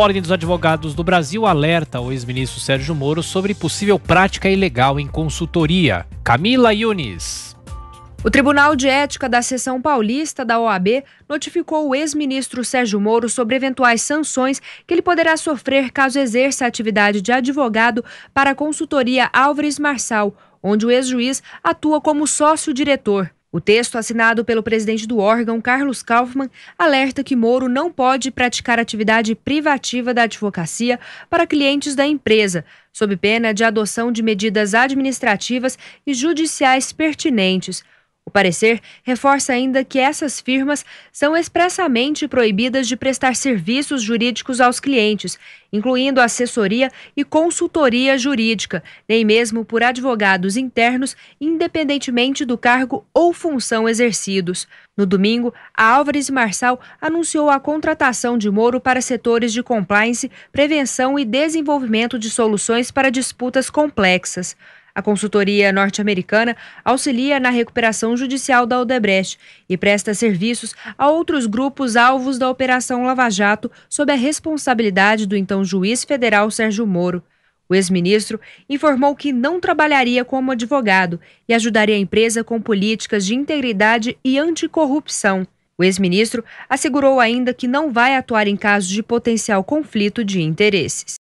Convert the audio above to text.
Ordem dos Advogados do Brasil alerta o ex-ministro Sérgio Moro sobre possível prática ilegal em consultoria. Camila Yunis. O Tribunal de Ética da Seção Paulista da OAB notificou o ex-ministro Sérgio Moro sobre eventuais sanções que ele poderá sofrer caso exerça a atividade de advogado para a consultoria Álvares Marçal, onde o ex-juiz atua como sócio-diretor. O texto, assinado pelo presidente do órgão, Carlos Kaufmann, alerta que Moro não pode praticar atividade privativa da advocacia para clientes da empresa, sob pena de adoção de medidas administrativas e judiciais pertinentes. O parecer reforça ainda que essas firmas são expressamente proibidas de prestar serviços jurídicos aos clientes, incluindo assessoria e consultoria jurídica, nem mesmo por advogados internos, independentemente do cargo ou função exercidos. No domingo, a Álvares Marçal anunciou a contratação de Moro para setores de compliance, prevenção e desenvolvimento de soluções para disputas complexas. A consultoria norte-americana auxilia na recuperação judicial da Odebrecht e presta serviços a outros grupos alvos da Operação Lava Jato sob a responsabilidade do então juiz federal Sérgio Moro. O ex-ministro informou que não trabalharia como advogado e ajudaria a empresa com políticas de integridade e anticorrupção. O ex-ministro assegurou ainda que não vai atuar em casos de potencial conflito de interesses.